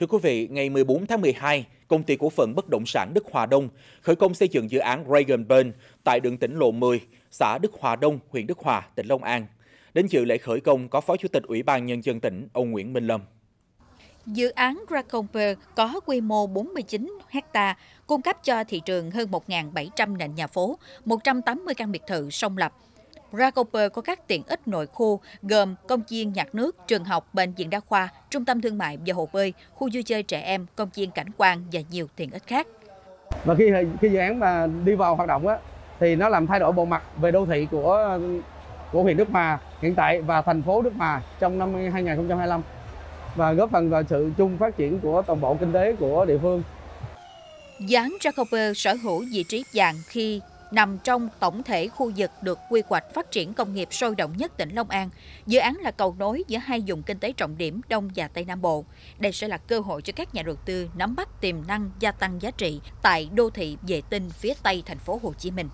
Thưa quý vị, ngày 14 tháng 12, công ty cổ phần bất động sản Đức Hòa Đông khởi công xây dựng dự án Reagan Burn tại đường tỉnh Lộ 10, xã Đức Hòa Đông, huyện Đức Hòa, tỉnh Long An. Đến dự lễ khởi công có Phó Chủ tịch Ủy ban Nhân dân tỉnh, ông Nguyễn Minh Lâm. Dự án Raconberg có quy mô 49 ha, cung cấp cho thị trường hơn 1.700 nền nhà phố, 180 căn biệt thự song lập, Racoper có các tiện ích nội khu gồm công viên nhạc nước, trường học, bệnh viện đa khoa, trung tâm thương mại và hồ bơi, khu vui chơi trẻ em, công viên cảnh quan và nhiều tiện ích khác. Và khi khi dự án mà đi vào hoạt động á, thì nó làm thay đổi bộ mặt về đô thị của của huyện Đức Hòa hiện tại và thành phố Đức Hòa trong năm 2025 và góp phần vào sự chung phát triển của toàn bộ kinh tế của địa phương. Dán Jacober sở hữu vị trí vàng khi nằm trong tổng thể khu vực được quy hoạch phát triển công nghiệp sôi động nhất tỉnh Long An. Dự án là cầu nối giữa hai vùng kinh tế trọng điểm Đông và Tây Nam Bộ. Đây sẽ là cơ hội cho các nhà đầu tư nắm bắt tiềm năng gia tăng giá trị tại đô thị vệ tinh phía Tây thành phố Hồ Chí Minh.